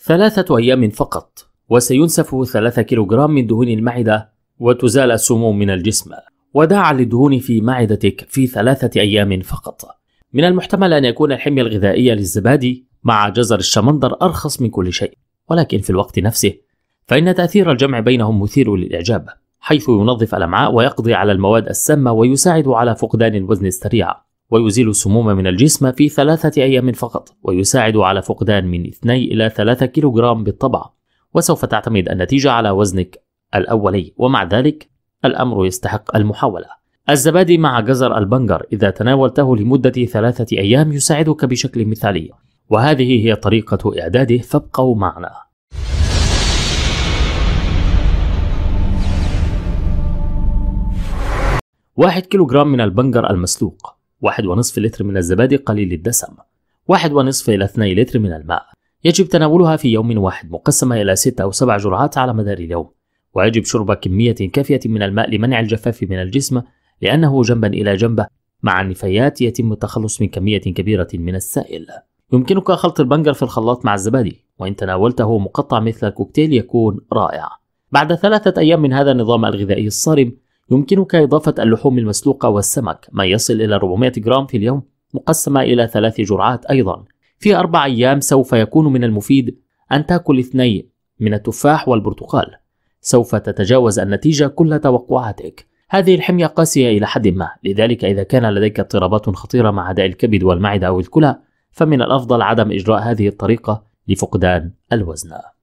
ثلاثة أيام فقط وسينسف 3 كيلوغرام من دهون المعدة وتزال السموم من الجسم وداعا للدهون في معدتك في ثلاثة أيام فقط من المحتمل أن يكون الحمية الغذائية للزبادي مع جزر الشمندر أرخص من كل شيء ولكن في الوقت نفسه فإن تأثير الجمع بينهم مثير للإعجاب حيث ينظف الأمعاء ويقضي على المواد السامة ويساعد على فقدان الوزن السريع ويزيل السموم من الجسم في ثلاثة أيام فقط ويساعد على فقدان من 2 إلى 3 كيلوغرام بالطبع وسوف تعتمد النتيجة على وزنك الأولي ومع ذلك الأمر يستحق المحاولة الزبادي مع جزر البنجر إذا تناولته لمدة ثلاثة أيام يساعدك بشكل مثالي وهذه هي طريقة إعداده فابقوا معنا واحد كيلوغرام من البنجر المسلوق واحد ونصف لتر من الزبادي قليل الدسم واحد ونصف إلى 2 لتر من الماء يجب تناولها في يوم واحد مقسمة إلى 6 أو 7 جرعات على مدار اليوم ويجب شرب كمية كافية من الماء لمنع الجفاف من الجسم لأنه جنبا إلى جنبه مع النفايات يتم التخلص من كمية كبيرة من السائل يمكنك خلط البنجر في الخلاط مع الزبادي وإن تناولته مقطع مثل الكوكتيل يكون رائع بعد ثلاثة أيام من هذا النظام الغذائي الصارم يمكنك إضافة اللحوم المسلوقة والسمك ما يصل إلى 400 جرام في اليوم مقسمة إلى ثلاث جرعات أيضا في أربع أيام سوف يكون من المفيد أن تأكل اثنين من التفاح والبرتقال سوف تتجاوز النتيجة كل توقعاتك هذه الحمية قاسية إلى حد ما لذلك إذا كان لديك اضطرابات خطيرة مع داء الكبد والمعدة أو الكلى فمن الأفضل عدم إجراء هذه الطريقة لفقدان الوزن